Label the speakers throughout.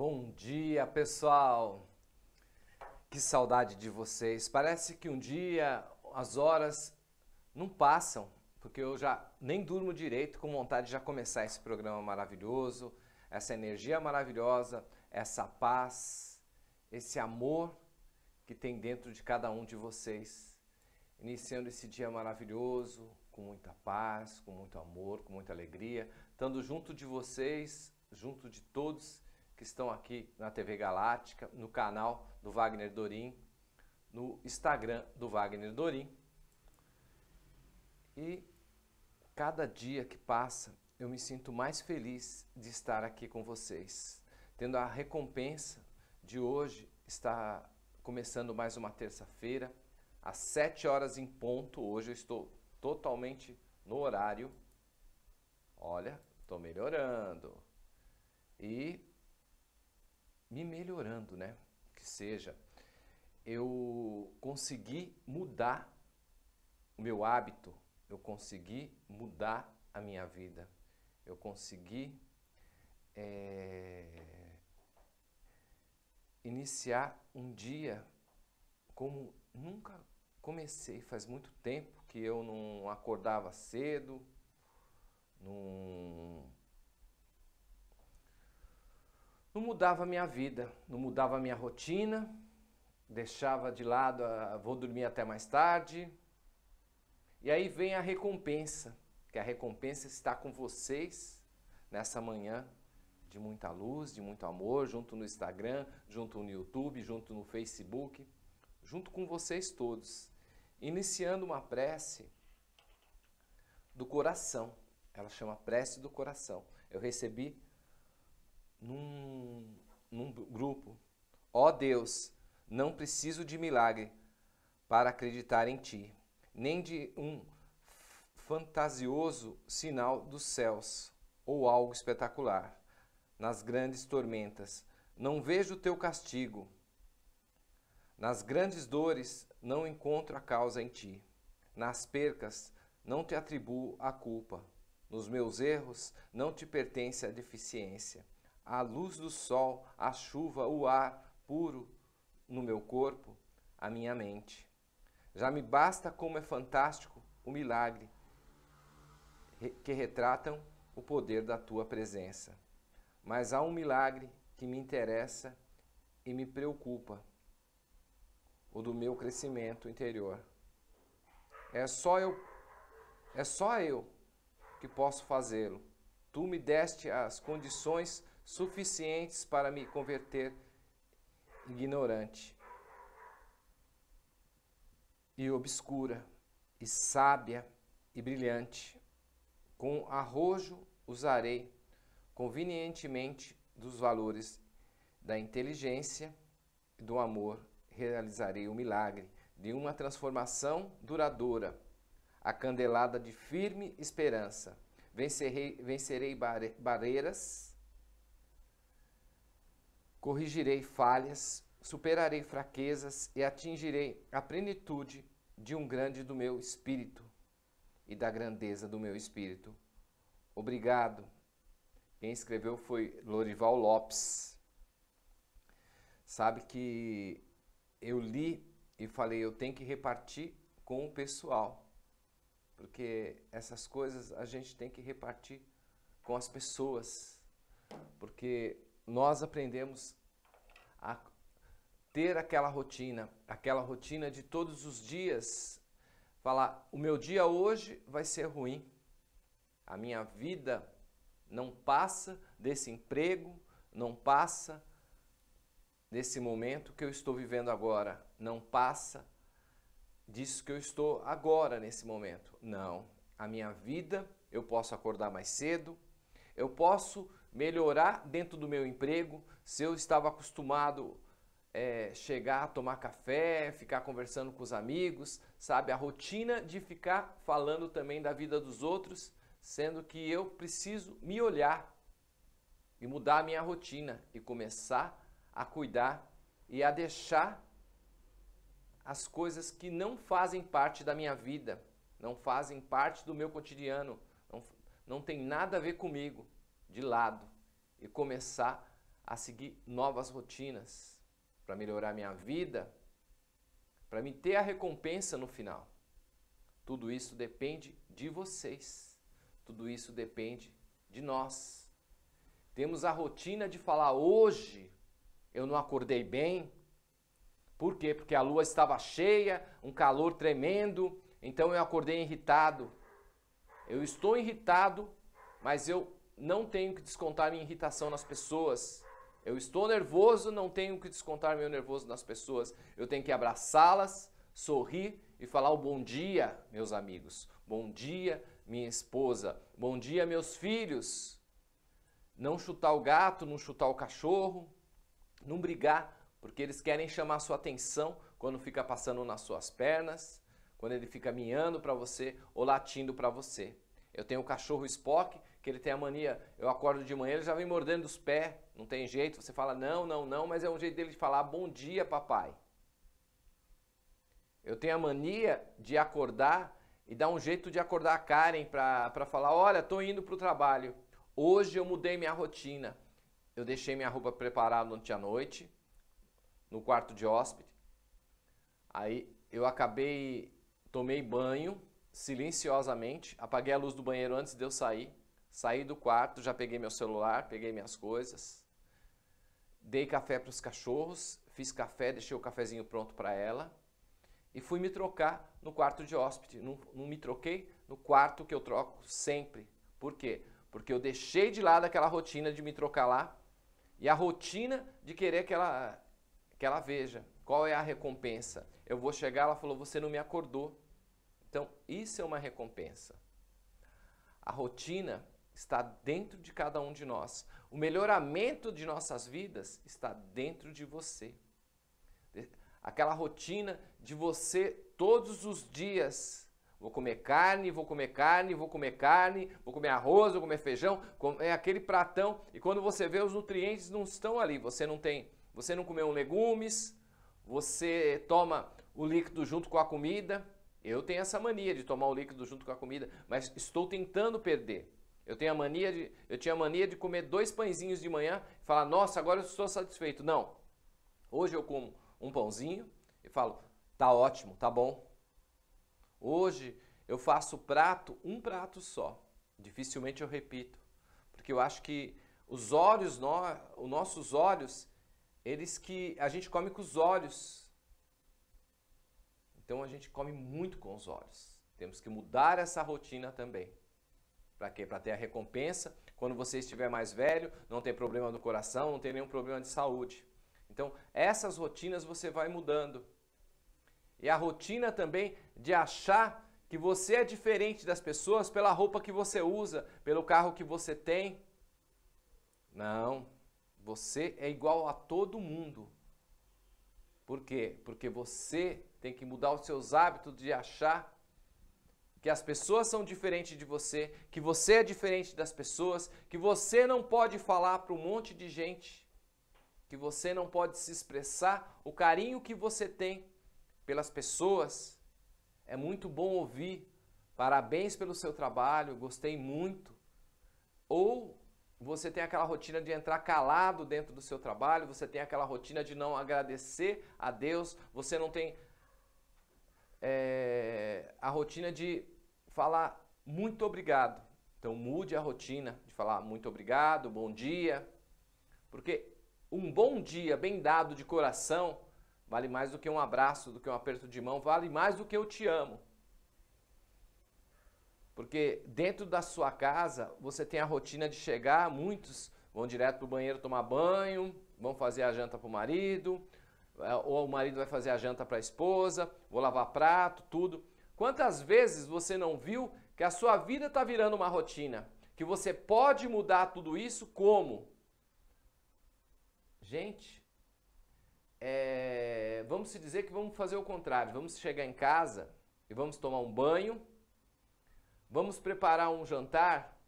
Speaker 1: Bom dia, pessoal! Que saudade de vocês! Parece que um dia as horas não passam, porque eu já nem durmo direito com vontade de já começar esse programa maravilhoso, essa energia maravilhosa, essa paz, esse amor que tem dentro de cada um de vocês. Iniciando esse dia maravilhoso, com muita paz, com muito amor, com muita alegria, estando junto de vocês, junto de todos que estão aqui na TV Galáctica, no canal do Wagner Dorim, no Instagram do Wagner Dorim. E cada dia que passa, eu me sinto mais feliz de estar aqui com vocês, tendo a recompensa de hoje estar começando mais uma terça-feira, às sete horas em ponto. Hoje eu estou totalmente no horário. Olha, estou melhorando. E me melhorando, né? Que seja, eu consegui mudar o meu hábito, eu consegui mudar a minha vida, eu consegui é, iniciar um dia como nunca comecei. Faz muito tempo que eu não acordava cedo, não não mudava a minha vida, não mudava a minha rotina, deixava de lado, a, vou dormir até mais tarde. E aí vem a recompensa, que a recompensa está com vocês nessa manhã de muita luz, de muito amor, junto no Instagram, junto no YouTube, junto no Facebook, junto com vocês todos, iniciando uma prece do coração. Ela chama prece do coração. Eu recebi num, num grupo. Ó oh Deus, não preciso de milagre para acreditar em Ti, nem de um fantasioso sinal dos céus ou algo espetacular nas grandes tormentas. Não vejo o teu castigo. Nas grandes dores não encontro a causa em ti. Nas percas não te atribuo a culpa. Nos meus erros não te pertence a deficiência a luz do sol, a chuva, o ar puro no meu corpo, a minha mente. Já me basta como é fantástico o milagre que retratam o poder da tua presença. Mas há um milagre que me interessa e me preocupa, o do meu crescimento interior. É só eu, é só eu que posso fazê-lo. Tu me deste as condições suficientes para me converter ignorante e obscura e sábia e brilhante. Com arrojo usarei convenientemente dos valores da inteligência e do amor, realizarei o milagre de uma transformação duradoura, acandelada de firme esperança vencerei, vencerei barreiras, corrigirei falhas, superarei fraquezas e atingirei a plenitude de um grande do meu espírito e da grandeza do meu espírito. Obrigado. Quem escreveu foi Lorival Lopes. Sabe que eu li e falei, eu tenho que repartir com o pessoal porque essas coisas a gente tem que repartir com as pessoas, porque nós aprendemos a ter aquela rotina, aquela rotina de todos os dias, falar: o meu dia hoje vai ser ruim, a minha vida não passa desse emprego, não passa desse momento que eu estou vivendo agora, não passa disso que eu estou agora nesse momento. Não. A minha vida, eu posso acordar mais cedo, eu posso melhorar dentro do meu emprego. Se eu estava acostumado é, chegar, tomar café, ficar conversando com os amigos, sabe? A rotina de ficar falando também da vida dos outros, sendo que eu preciso me olhar e mudar a minha rotina e começar a cuidar e a deixar as coisas que não fazem parte da minha vida, não fazem parte do meu cotidiano, não, não tem nada a ver comigo, de lado e começar a seguir novas rotinas para melhorar minha vida, para me ter a recompensa no final. Tudo isso depende de vocês. Tudo isso depende de nós. Temos a rotina de falar hoje eu não acordei bem, por quê? Porque a lua estava cheia, um calor tremendo, então eu acordei irritado. Eu estou irritado, mas eu não tenho que descontar minha irritação nas pessoas. Eu estou nervoso, não tenho que descontar meu nervoso nas pessoas. Eu tenho que abraçá-las, sorrir e falar o bom dia, meus amigos. Bom dia, minha esposa. Bom dia, meus filhos. Não chutar o gato, não chutar o cachorro, não brigar porque eles querem chamar sua atenção quando fica passando nas suas pernas, quando ele fica miando para você ou latindo para você. Eu tenho o um cachorro Spock, que ele tem a mania, eu acordo de manhã, ele já vem mordendo os pés, não tem jeito, você fala não, não, não, mas é um jeito dele de falar bom dia, papai. Eu tenho a mania de acordar e dar um jeito de acordar a Karen para falar: olha, estou indo para o trabalho. Hoje eu mudei minha rotina. Eu deixei minha roupa preparada ontem à noite, no quarto de hóspede. Aí eu acabei, tomei banho silenciosamente, apaguei a luz do banheiro antes de eu sair, saí do quarto, já peguei meu celular, peguei minhas coisas, dei café para os cachorros, fiz café, deixei o cafezinho pronto para ela e fui me trocar no quarto de hóspede. Não, não, me troquei no quarto que eu troco sempre. Por quê? Porque eu deixei de lado aquela rotina de me trocar lá e a rotina de querer que ela que ela veja qual é a recompensa. Eu vou chegar, ela falou, você não me acordou. Então, isso é uma recompensa. A rotina está dentro de cada um de nós. O melhoramento de nossas vidas está dentro de você. Aquela rotina de você todos os dias. Vou comer carne, vou comer carne, vou comer carne, vou comer arroz, vou comer feijão, é aquele pratão. E quando você vê, os nutrientes não estão ali. Você não tem você não comeu legumes, você toma o líquido junto com a comida. Eu tenho essa mania de tomar o líquido junto com a comida, mas estou tentando perder. Eu tenho a mania de, eu tinha a mania de comer dois pãezinhos de manhã e falar, nossa, agora eu estou satisfeito. Não. Hoje eu como um pãozinho e falo, tá ótimo, tá bom. Hoje eu faço prato, um prato só. Dificilmente eu repito, porque eu acho que os olhos, nós, os nossos olhos, eles que a gente come com os olhos. Então a gente come muito com os olhos. Temos que mudar essa rotina também. Para quê? Para ter a recompensa. Quando você estiver mais velho, não tem problema do coração, não tem nenhum problema de saúde. Então, essas rotinas você vai mudando. E a rotina também de achar que você é diferente das pessoas pela roupa que você usa, pelo carro que você tem. Não. Você é igual a todo mundo. Por quê? Porque você tem que mudar os seus hábitos de achar que as pessoas são diferentes de você, que você é diferente das pessoas, que você não pode falar para um monte de gente, que você não pode se expressar. O carinho que você tem pelas pessoas é muito bom ouvir. Parabéns pelo seu trabalho, gostei muito. Ou você tem aquela rotina de entrar calado dentro do seu trabalho, você tem aquela rotina de não agradecer a Deus, você não tem é, a rotina de falar muito obrigado. Então mude a rotina de falar muito obrigado, bom dia, porque um bom dia bem dado de coração vale mais do que um abraço, do que um aperto de mão, vale mais do que eu te amo. Porque dentro da sua casa, você tem a rotina de chegar, muitos vão direto para o banheiro tomar banho, vão fazer a janta para o marido, é, ou o marido vai fazer a janta para a esposa, vou lavar prato, tudo. Quantas vezes você não viu que a sua vida está virando uma rotina? Que você pode mudar tudo isso como? Gente, é... vamos se dizer que vamos fazer o contrário. Vamos chegar em casa e vamos tomar um banho, Vamos preparar um jantar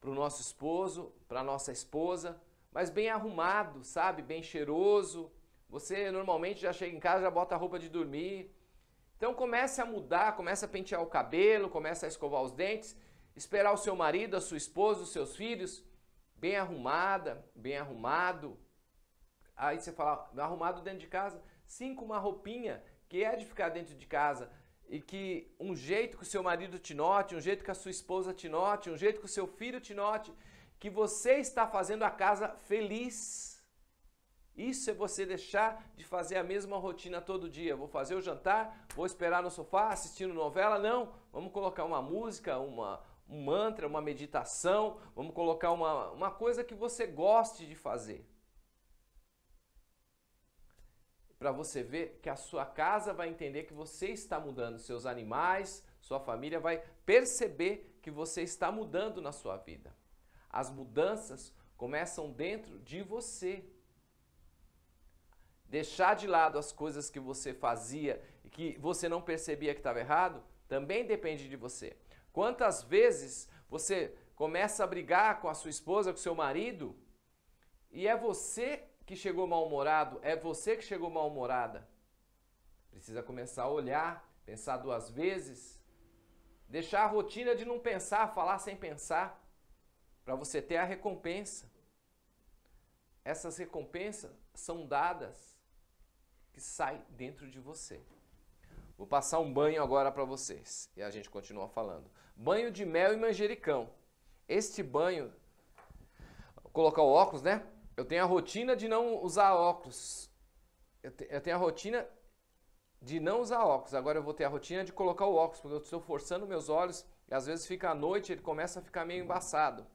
Speaker 1: para o nosso esposo, para a nossa esposa, mas bem arrumado, sabe? Bem cheiroso. Você normalmente já chega em casa, já bota a roupa de dormir. Então comece a mudar, comece a pentear o cabelo, comece a escovar os dentes, esperar o seu marido, a sua esposa, os seus filhos bem arrumada, bem arrumado. Aí você fala, arrumado dentro de casa, sim, com uma roupinha que é de ficar dentro de casa, e que um jeito que o seu marido te note, um jeito que a sua esposa te note, um jeito que o seu filho te note, que você está fazendo a casa feliz. Isso é você deixar de fazer a mesma rotina todo dia. Vou fazer o jantar, vou esperar no sofá assistindo novela. Não, vamos colocar uma música, uma, um mantra, uma meditação, vamos colocar uma, uma coisa que você goste de fazer para você ver que a sua casa vai entender que você está mudando, seus animais, sua família vai perceber que você está mudando na sua vida. As mudanças começam dentro de você. Deixar de lado as coisas que você fazia e que você não percebia que estava errado também depende de você. Quantas vezes você começa a brigar com a sua esposa, com o seu marido, e é você que chegou mal-humorado, é você que chegou mal-humorada. Precisa começar a olhar, pensar duas vezes, deixar a rotina de não pensar, falar sem pensar, para você ter a recompensa. Essas recompensas são dadas que saem dentro de você. Vou passar um banho agora para vocês e a gente continua falando. Banho de mel e manjericão. Este banho, vou colocar o óculos, né? eu tenho a rotina de não usar óculos. Eu, te, eu, tenho a rotina de não usar óculos. Agora eu vou ter a rotina de colocar o óculos, porque eu estou forçando meus olhos e às vezes fica à noite, ele começa a ficar meio embaçado.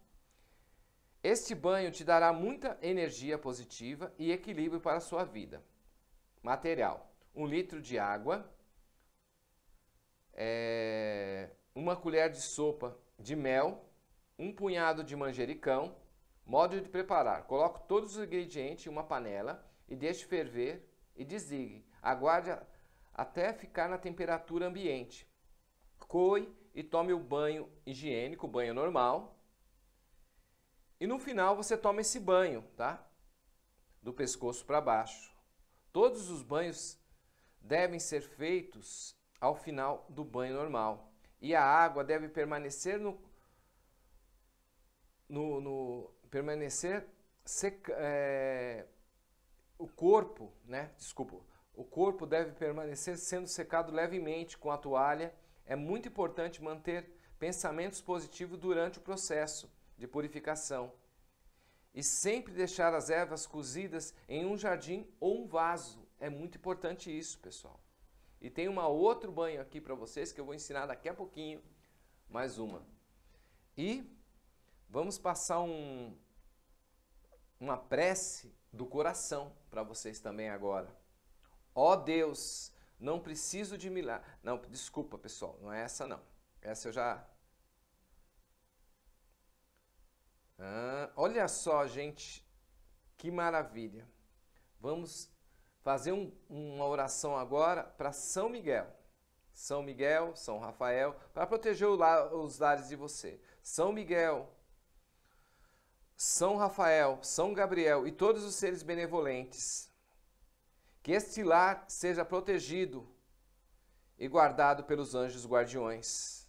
Speaker 1: Este banho te dará muita energia positiva e equilíbrio para a sua vida. Material: um litro de água, é, uma colher de sopa de mel, um punhado de manjericão, Modo de preparar: coloque todos os ingredientes em uma panela e deixe ferver e desligue. Aguarde até ficar na temperatura ambiente. Coe e tome o banho higiênico, banho normal. E no final você toma esse banho, tá? Do pescoço para baixo. Todos os banhos devem ser feitos ao final do banho normal. E a água deve permanecer no, no, no permanecer seca, é, o corpo, né? Desculpa, o corpo deve permanecer sendo secado levemente com a toalha. É muito importante manter pensamentos positivos durante o processo de purificação e sempre deixar as ervas cozidas em um jardim ou um vaso. É muito importante isso, pessoal. E tem um outro banho aqui para vocês que eu vou ensinar daqui a pouquinho, mais uma. E vamos passar um uma prece do coração para vocês também agora. Ó oh Deus, não preciso de milagre. Não, desculpa, pessoal, não é essa não. Essa eu já ah, olha só, gente, que maravilha. Vamos fazer um, uma oração agora para São Miguel. São Miguel, São Rafael, para proteger la, os lares de você. São Miguel, são Rafael, São Gabriel e todos os seres benevolentes. Que este lar seja protegido e guardado pelos anjos guardiões.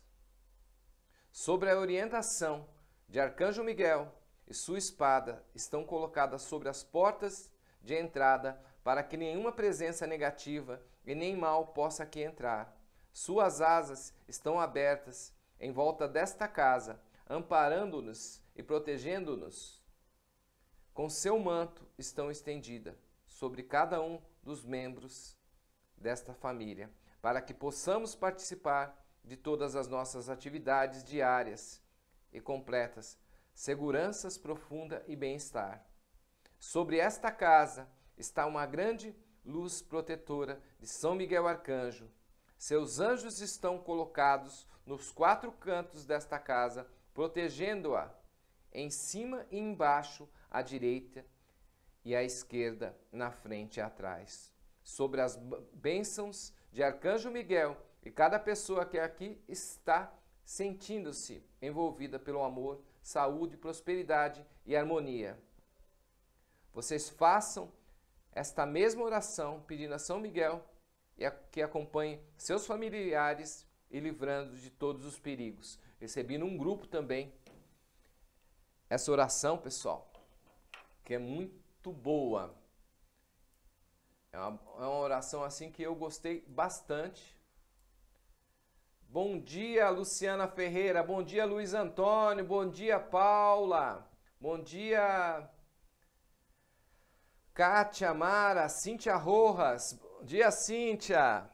Speaker 1: Sobre a orientação de Arcanjo Miguel e sua espada estão colocadas sobre as portas de entrada para que nenhuma presença negativa e nem mal possa aqui entrar. Suas asas estão abertas em volta desta casa, amparando-nos e protegendo-nos com seu manto estão estendida sobre cada um dos membros desta família, para que possamos participar de todas as nossas atividades diárias e completas, seguranças profunda e bem-estar. Sobre esta casa está uma grande luz protetora de São Miguel Arcanjo. Seus anjos estão colocados nos quatro cantos desta casa, protegendo-a em cima e embaixo, à direita e à esquerda, na frente e atrás. Sobre as bênçãos de Arcanjo Miguel, e cada pessoa que é aqui está sentindo-se envolvida pelo amor, saúde, prosperidade e harmonia. Vocês façam esta mesma oração pedindo a São Miguel que acompanhe seus familiares e livrando de todos os perigos. Recebi num grupo também essa oração, pessoal, que é muito boa. É uma, é uma oração assim que eu gostei bastante. Bom dia, Luciana Ferreira. Bom dia, Luiz Antônio. Bom dia, Paula. Bom dia, Kátia Mara, Cíntia Rojas. Bom dia, Cíntia.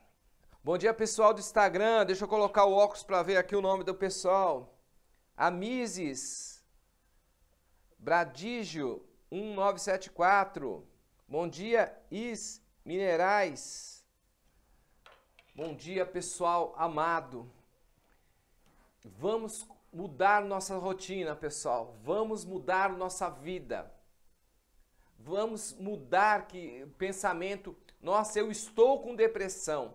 Speaker 1: Bom dia, pessoal do Instagram. Deixa eu colocar o óculos para ver aqui o nome do pessoal. Amizes. Bradígio 1974. Bom dia, Is Minerais. Bom dia, pessoal amado. Vamos mudar nossa rotina, pessoal. Vamos mudar nossa vida. Vamos mudar que pensamento, nossa, eu estou com depressão.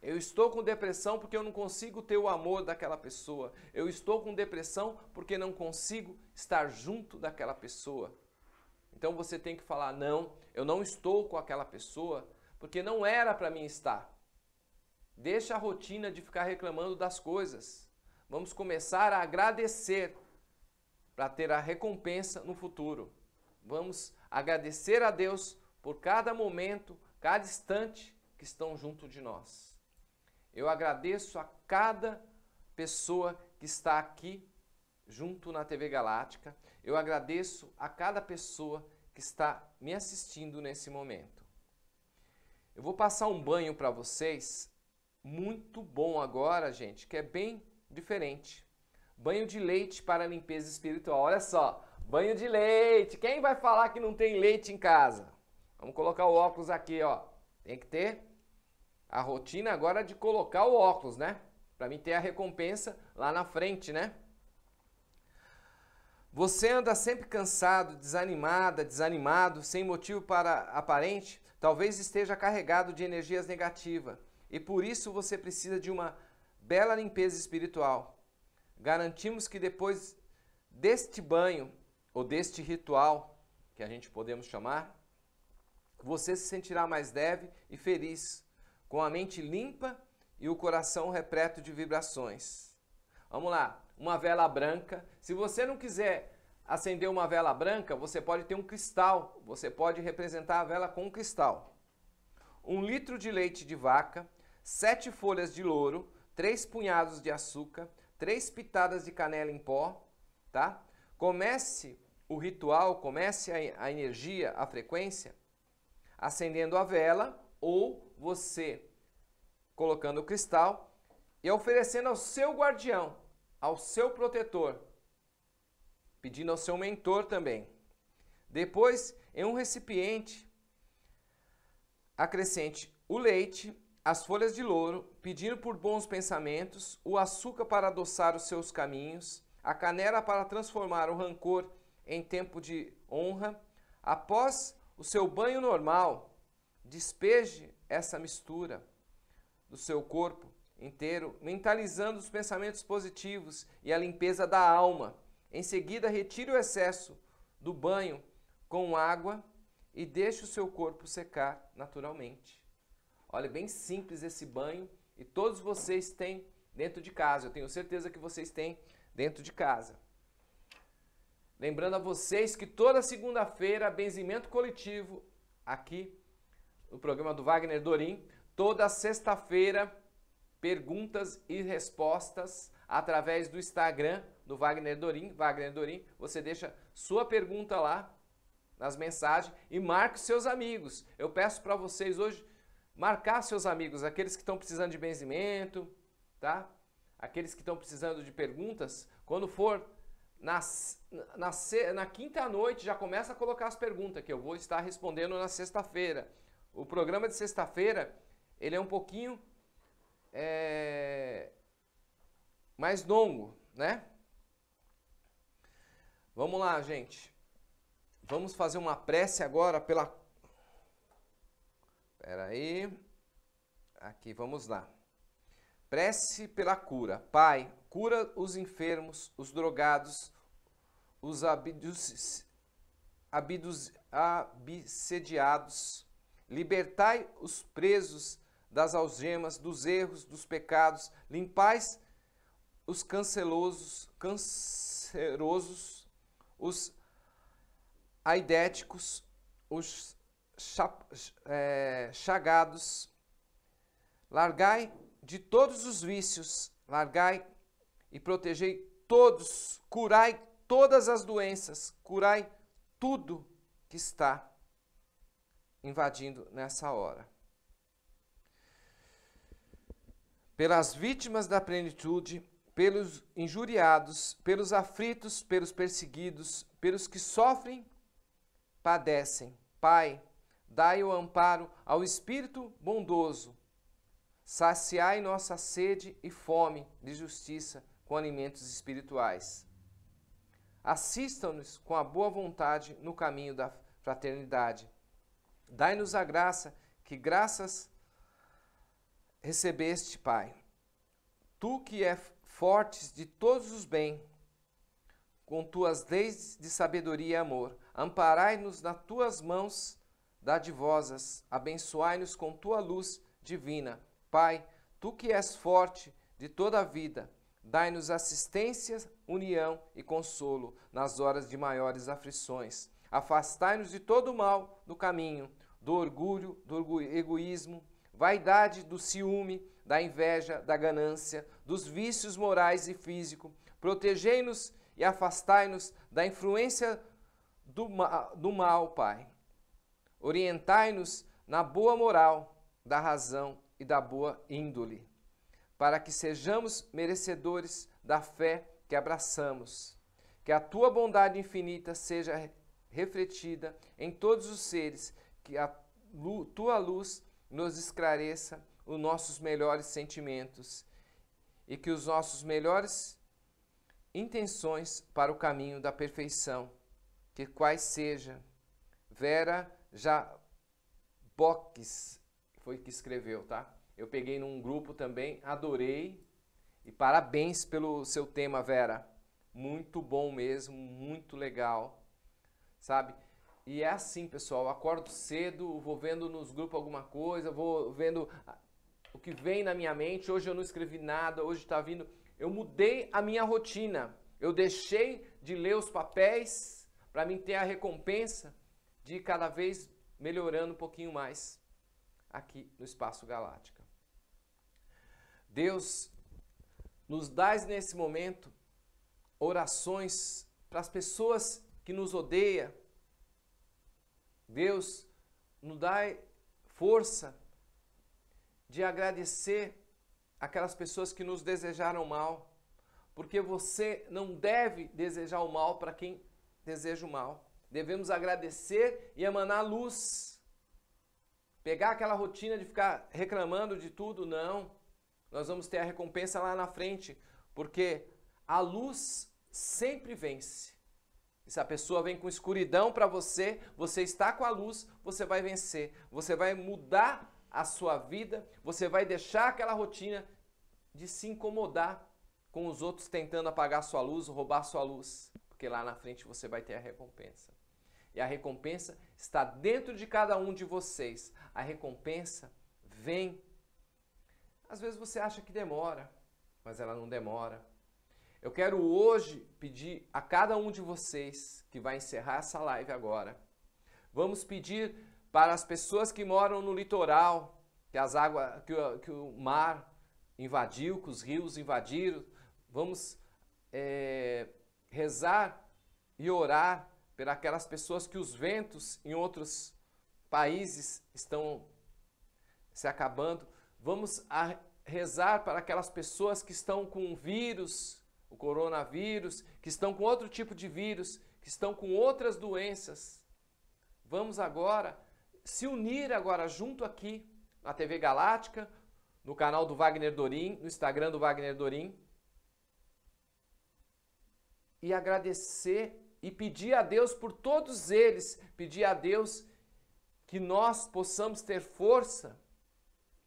Speaker 1: Eu estou com depressão porque eu não consigo ter o amor daquela pessoa. Eu estou com depressão porque não consigo estar junto daquela pessoa. Então você tem que falar: não, eu não estou com aquela pessoa porque não era para mim estar. Deixa a rotina de ficar reclamando das coisas. Vamos começar a agradecer para ter a recompensa no futuro. Vamos agradecer a Deus por cada momento, cada instante que estão junto de nós. Eu agradeço a cada pessoa que está aqui junto na TV Galáctica. Eu agradeço a cada pessoa que está me assistindo nesse momento. Eu vou passar um banho para vocês muito bom agora, gente, que é bem diferente. Banho de leite para limpeza espiritual. Olha só, banho de leite. Quem vai falar que não tem leite em casa? Vamos colocar o óculos aqui, ó. Tem que ter a rotina agora de colocar o óculos, né? Para mim ter a recompensa lá na frente, né? Você anda sempre cansado, desanimada, desanimado, sem motivo para aparente, talvez esteja carregado de energias negativas e por isso você precisa de uma bela limpeza espiritual. Garantimos que depois deste banho ou deste ritual, que a gente podemos chamar, você se sentirá mais leve e feliz com a mente limpa e o coração repleto de vibrações. Vamos lá, uma vela branca. Se você não quiser acender uma vela branca, você pode ter um cristal. Você pode representar a vela com um cristal. Um litro de leite de vaca, sete folhas de louro, três punhados de açúcar, três pitadas de canela em pó, tá? Comece o ritual, comece a energia, a frequência, acendendo a vela ou você colocando o cristal e oferecendo ao seu guardião, ao seu protetor, pedindo ao seu mentor também. Depois, em um recipiente, acrescente o leite, as folhas de louro, pedindo por bons pensamentos, o açúcar para adoçar os seus caminhos, a canela para transformar o rancor em tempo de honra. Após o seu banho normal, despeje essa mistura do seu corpo inteiro, mentalizando os pensamentos positivos e a limpeza da alma. Em seguida, retire o excesso do banho com água e deixe o seu corpo secar naturalmente. Olha, bem simples esse banho e todos vocês têm dentro de casa. Eu tenho certeza que vocês têm dentro de casa. Lembrando a vocês que toda segunda-feira, benzimento coletivo aqui o programa do Wagner Dorim, toda sexta-feira, perguntas e respostas através do Instagram do Wagner Dorim. Wagner Dorim, você deixa sua pergunta lá nas mensagens e marque seus amigos. Eu peço para vocês hoje marcar seus amigos, aqueles que estão precisando de benzimento, tá? Aqueles que estão precisando de perguntas, quando for na, na, na quinta noite já começa a colocar as perguntas que eu vou estar respondendo na sexta-feira. O programa de sexta-feira, ele é um pouquinho é, mais longo, né? Vamos lá, gente. Vamos fazer uma prece agora pela... Peraí, aí. Aqui, vamos lá. Prece pela cura. Pai, cura os enfermos, os drogados, os abduz... Abduz... abissediados Libertai os presos das algemas, dos erros, dos pecados, limpais os cancelosos, cancerosos, os aidéticos, os é, chagados, largai de todos os vícios, largai e protegei todos, curai todas as doenças, curai tudo que está invadindo nessa hora. Pelas vítimas da plenitude, pelos injuriados, pelos aflitos, pelos perseguidos, pelos que sofrem, padecem. Pai, dai o amparo ao Espírito bondoso. Saciai nossa sede e fome de justiça com alimentos espirituais. Assistam-nos com a boa vontade no caminho da fraternidade Dai-nos a graça que graças recebeste, Pai. Tu que é fortes de todos os bens, com tuas leis de sabedoria e amor, amparai-nos nas tuas mãos dadivosas, abençoai-nos com tua luz divina. Pai, tu que és forte de toda a vida, dai-nos assistência, união e consolo nas horas de maiores aflições Afastai-nos de todo o mal do caminho, do orgulho, do egoísmo, vaidade, do ciúme, da inveja, da ganância, dos vícios morais e físicos. Protegei-nos e afastai-nos da influência do, ma do mal, Pai. Orientai-nos na boa moral, da razão e da boa índole, para que sejamos merecedores da fé que abraçamos. Que a tua bondade infinita seja refletida em todos os seres, que a tua luz nos esclareça os nossos melhores sentimentos e que os nossos melhores intenções para o caminho da perfeição, que quais seja. Vera Box foi que escreveu, tá? Eu peguei num grupo também, adorei. E parabéns pelo seu tema, Vera. Muito bom mesmo, muito legal sabe? E é assim, pessoal, acordo cedo, vou vendo nos grupos alguma coisa, vou vendo o que vem na minha mente, hoje eu não escrevi nada, hoje está vindo. Eu mudei a minha rotina, eu deixei de ler os papéis para mim ter a recompensa de ir cada vez melhorando um pouquinho mais aqui no espaço galáctico Deus nos dá nesse momento orações para as pessoas que nos odeia. Deus, nos dá força de agradecer aquelas pessoas que nos desejaram mal, porque você não deve desejar o mal para quem deseja o mal. Devemos agradecer e emanar luz. Pegar aquela rotina de ficar reclamando de tudo, não. Nós vamos ter a recompensa lá na frente, porque a luz sempre vence. E se a pessoa vem com escuridão para você, você está com a luz, você vai vencer. Você vai mudar a sua vida, você vai deixar aquela rotina de se incomodar com os outros tentando apagar sua luz, roubar sua luz, porque lá na frente você vai ter a recompensa. E a recompensa está dentro de cada um de vocês. A recompensa vem. Às vezes você acha que demora, mas ela não demora. Eu quero hoje pedir a cada um de vocês que vai encerrar essa live agora. Vamos pedir para as pessoas que moram no litoral, que as águas, que o, que o mar invadiu, que os rios invadiram. Vamos é, rezar e orar para aquelas pessoas que os ventos em outros países estão se acabando. Vamos rezar para aquelas pessoas que estão com vírus o coronavírus, que estão com outro tipo de vírus, que estão com outras doenças. Vamos agora se unir agora junto aqui na TV Galáctica, no canal do Wagner Dorim, no Instagram do Wagner Dorim, e agradecer e pedir a Deus por todos eles, pedir a Deus que nós possamos ter força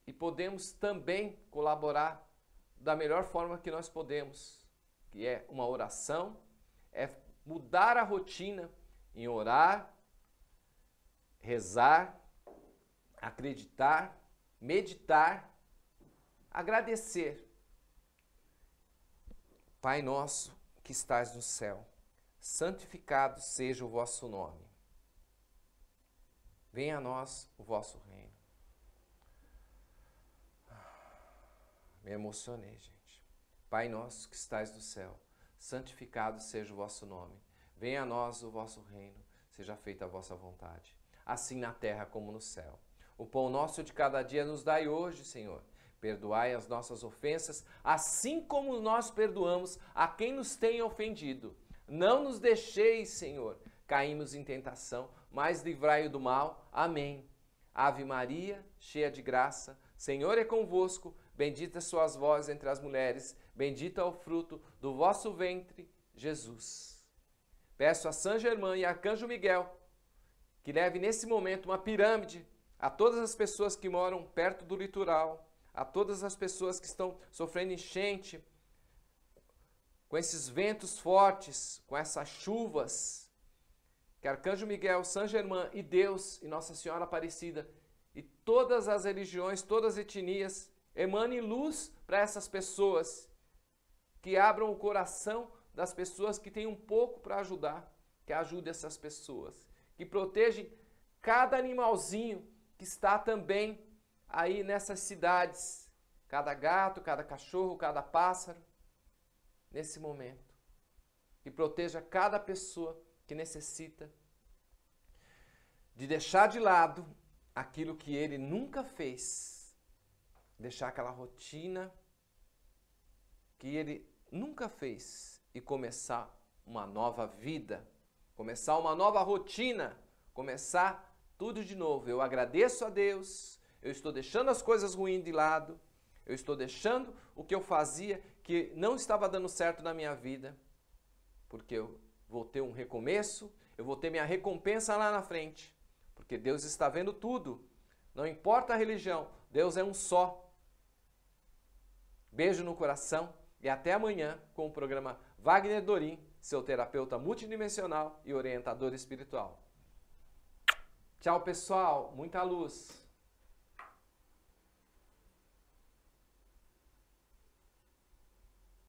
Speaker 1: e podemos também colaborar da melhor forma que nós podemos que é uma oração, é mudar a rotina em orar, rezar, acreditar, meditar, agradecer. Pai nosso que estás no céu, santificado seja o vosso nome. Venha a nós o vosso reino. Ah, me emocionei, gente. Pai nosso que estais no céu, santificado seja o vosso nome. Venha a nós o vosso reino, seja feita a vossa vontade, assim na terra como no céu. O pão nosso de cada dia nos dai hoje, Senhor. Perdoai as nossas ofensas, assim como nós perdoamos a quem nos tem ofendido. Não nos deixeis, Senhor, caímos em tentação, mas livrai-o do mal. Amém. Ave Maria, cheia de graça, Senhor é convosco, bendita sois vós entre as mulheres Bendito é o fruto do vosso ventre, Jesus. Peço a São Germain e Arcanjo Miguel que leve nesse momento uma pirâmide a todas as pessoas que moram perto do litoral, a todas as pessoas que estão sofrendo enchente, com esses ventos fortes, com essas chuvas, que Arcanjo Miguel, São Germain e Deus e Nossa Senhora Aparecida e todas as religiões, todas as etnias emanem luz para essas pessoas que abram o coração das pessoas que têm um pouco para ajudar, que ajude essas pessoas, que protejam cada animalzinho que está também aí nessas cidades, cada gato, cada cachorro, cada pássaro, nesse momento, que proteja cada pessoa que necessita de deixar de lado aquilo que ele nunca fez, deixar aquela rotina que ele nunca fez e começar uma nova vida, começar uma nova rotina, começar tudo de novo. Eu agradeço a Deus, eu estou deixando as coisas ruins de lado, eu estou deixando o que eu fazia que não estava dando certo na minha vida, porque eu vou ter um recomeço, eu vou ter minha recompensa lá na frente, porque Deus está vendo tudo. Não importa a religião, Deus é um só. Beijo no coração. E até amanhã com o programa Wagner Dorim, seu terapeuta multidimensional e orientador espiritual. Tchau, pessoal. Muita luz.